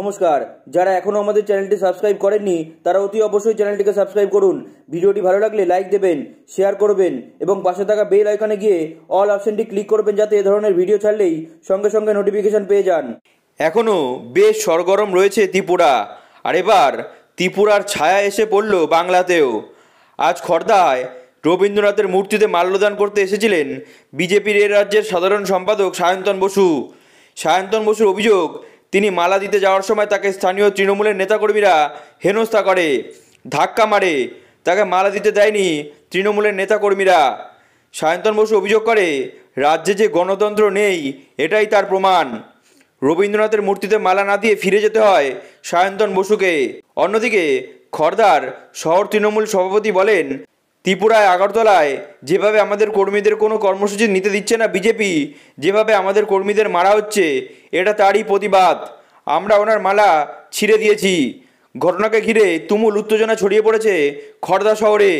নমস্কার যারা এখনও আমাদের চ্যানেলটি সাবস্ক্রাইব করেননি তারা অতি অবশ্যই চ্যানেলটিকে সাবস্ক্রাইব করুন ভিডিওটি ভালো লাগলে লাইক দেবেন শেয়ার করবেন এবং পাশে থাকা বেল আইকনে গিয়ে অল অপশনটি ক্লিক করবেন যাতে এ ধরনের ভিডিও ছাড়লেই সঙ্গে সঙ্গে নোটিফিকেশন পেয়ে যান এখনও বেশ সরগরম রয়েছে ত্রিপুরা আর এবার ত্রিপুরার ছায়া এসে পড়ল বাংলাতেও আজ খর্দায় রবীন্দ্রনাথের মূর্তিতে মাল্যদান করতে এসেছিলেন বিজেপির এ রাজ্যের সাধারণ সম্পাদক সায়ন্তন বসু সায়ন্তন বসুর অভিযোগ তিনি মালা দিতে যাওয়ার সময় তাকে স্থানীয় তৃণমূলের নেতাকর্মীরা হেনস্থা করে ধাক্কা মারে তাকে মালা দিতে দেয়নি তৃণমূলের নেতাকর্মীরা সায়ন্তন বসু অভিযোগ করে রাজ্যে যে গণতন্ত্র নেই এটাই তার প্রমাণ রবীন্দ্রনাথের মূর্তিতে মালা না দিয়ে ফিরে যেতে হয় সায়ন্তন বসুকে অন্যদিকে খর্দার শহর তৃণমূল সভাপতি বলেন ত্রিপুরায় আগরতলায় যেভাবে আমাদের কর্মীদের কোনো কর্মসূচি নিতে দিচ্ছে না বিজেপি যেভাবে আমাদের কর্মীদের মারা হচ্ছে এটা তারই প্রতিবাদ আমরা ওনার মালা ছিঁড়ে দিয়েছি ঘটনাকে ঘিরে তুমুল উত্তেজনা ছড়িয়ে পড়েছে খড়দা শহরে